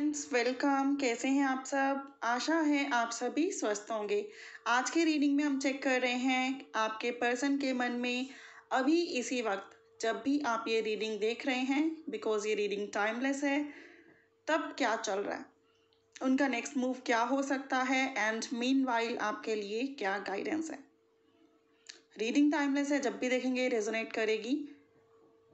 Friends welcome कैसे हैं आप सब आशा है आप सभी स्वस्थ होंगे आज के रीडिंग में हम चेक कर रहे हैं आपके पर्सन के मन में अभी इसी वक्त जब भी आप ये रीडिंग देख रहे हैं बिकॉज ये रीडिंग टाइमलेस है तब क्या चल रहा है उनका नेक्स्ट मूव क्या हो सकता है एंड मीन आपके लिए क्या गाइडेंस है रीडिंग टाइमलेस है जब भी देखेंगे रेजोनेट करेगी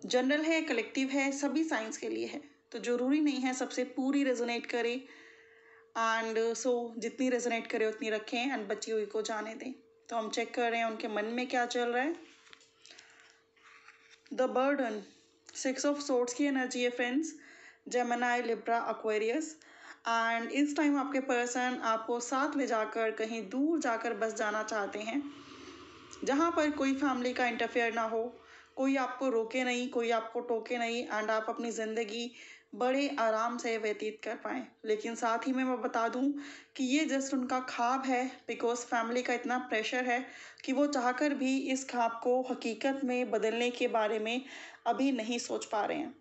जनरल है कलेक्टिव है सभी साइंस के लिए है तो ज़रूरी नहीं है सबसे पूरी रेजोनेट करे एंड सो so, जितनी रेजोनेट करे उतनी रखें एंड बची हुई को जाने दें तो हम चेक कर रहे हैं उनके मन में क्या चल रहा है the burden six of swords की एनर्जी है friends Gemini Libra Aquarius and इस टाइम आपके पर्सन आपको साथ ले जाकर कहीं दूर जाकर बस जाना चाहते हैं जहाँ पर कोई फैमिली का इंटरफेयर ना हो कोई आपको रोके नहीं कोई आपको टोके नहीं एंड आप अपनी ज़िंदगी बड़े आराम से व्यतीत कर पाएँ लेकिन साथ ही में मैं बता दूं कि ये जस्ट उनका ख्वाब है बिकॉज फैमिली का इतना प्रेशर है कि वो चाहकर भी इस ख्वाब को हकीकत में बदलने के बारे में अभी नहीं सोच पा रहे हैं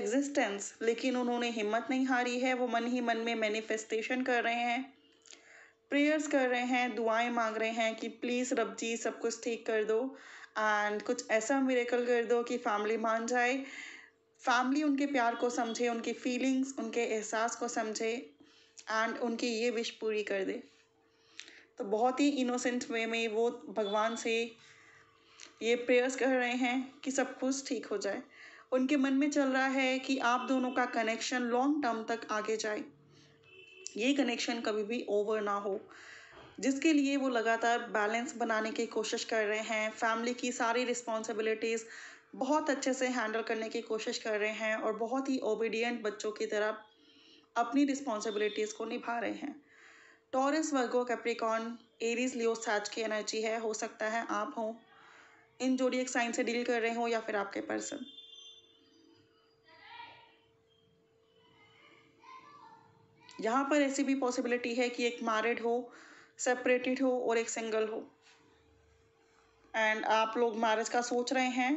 एग्जिस्टेंस लेकिन उन्होंने हिम्मत नहीं हारी है वो मन ही मन में मैनिफेस्टेशन कर रहे हैं प्रेयर्स कर रहे हैं दुआएं मांग रहे हैं कि प्लीज़ रब जी सब कुछ ठीक कर दो एंड कुछ ऐसा मेरेकल कर दो कि फैमिली मान जाए फैमिली उनके प्यार को समझे उनकी फीलिंग्स उनके एहसास को समझे एंड उनकी ये विश पूरी कर दे तो बहुत ही इनोसेंट वे में वो भगवान से ये प्रेयर्स कर रहे हैं कि सब कुछ ठीक हो जाए उनके मन में चल रहा है कि आप दोनों का कनेक्शन लॉन्ग टर्म तक आगे जाए ये कनेक्शन कभी भी ओवर ना हो जिसके लिए वो लगातार बैलेंस बनाने की कोशिश कर रहे हैं फैमिली की सारी रिस्पॉन्सिबिलिटीज़ बहुत अच्छे से हैंडल करने की कोशिश कर रहे हैं और बहुत ही ओबीडियंट बच्चों की तरह अपनी रिस्पॉन्सिबिलिटीज़ को निभा रहे हैं Taurus Virgo Capricorn Aries Leo सैच की एनर्जी है हो सकता है आप हों इन एक साइन से डील कर रहे हो या फिर आपके पर्सन यहाँ पर ऐसी भी पॉसिबिलिटी है कि एक मैरिड हो सेपरेटेड हो और एक सिंगल हो एंड आप लोग मैरिज का सोच रहे हैं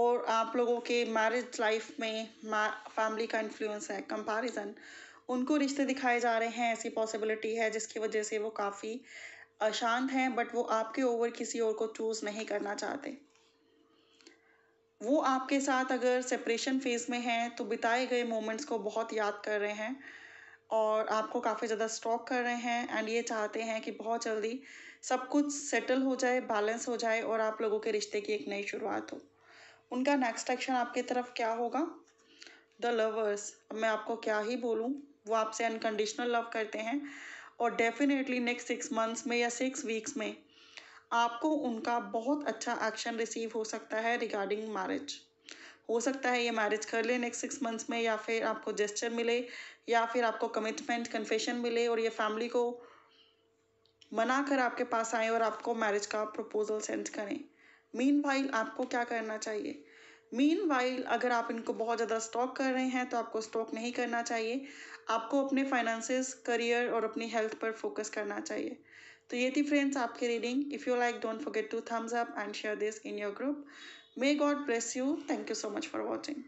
और आप लोगों के मैरिज लाइफ में फैमिली का इन्फ्लुएंस है कंपैरिजन उनको रिश्ते दिखाए जा रहे हैं ऐसी पॉसिबिलिटी है जिसकी वजह से वो काफ़ी अशांत हैं बट वो आपके ओवर किसी और को चूज़ नहीं करना चाहते वो आपके साथ अगर सेपरेशन फेज़ में हैं तो बिताए गए मोमेंट्स को बहुत याद कर रहे हैं और आपको काफ़ी ज़्यादा स्टॉक कर रहे हैं एंड ये चाहते हैं कि बहुत जल्दी सब कुछ सेटल हो जाए बैलेंस हो जाए और आप लोगों के रिश्ते की एक नई शुरुआत हो उनका नेक्स्ट एक्शन आपकी तरफ क्या होगा द लवर्स मैं आपको क्या ही बोलूँ वो आपसे अनकंडीशनल लव करते हैं और डेफिनेटली नेक्स्ट सिक्स मंथ्स में या सिक्स वीक्स में आपको उनका बहुत अच्छा एक्शन रिसीव हो सकता है रिगार्डिंग मैरिज हो सकता है ये मैरिज कर ले नेक्स्ट सिक्स मंथ्स में या फिर आपको जेस्चर मिले या फिर आपको कमिटमेंट कन्फेशन मिले और ये फैमिली को मना कर आपके पास आए और आपको मैरिज का प्रपोजल सेंड करें मीन वाइल आपको क्या करना चाहिए मीन वाइल अगर आप इनको बहुत ज़्यादा स्टॉक कर रहे हैं तो आपको स्टॉक नहीं करना चाहिए आपको अपने फाइनेंसेस करियर और अपनी हेल्थ पर फोकस करना चाहिए तो ये थी फ्रेंड्स आपकी reading if you like don't forget to thumbs up and share this in your group May God bless you. Thank you so much for watching.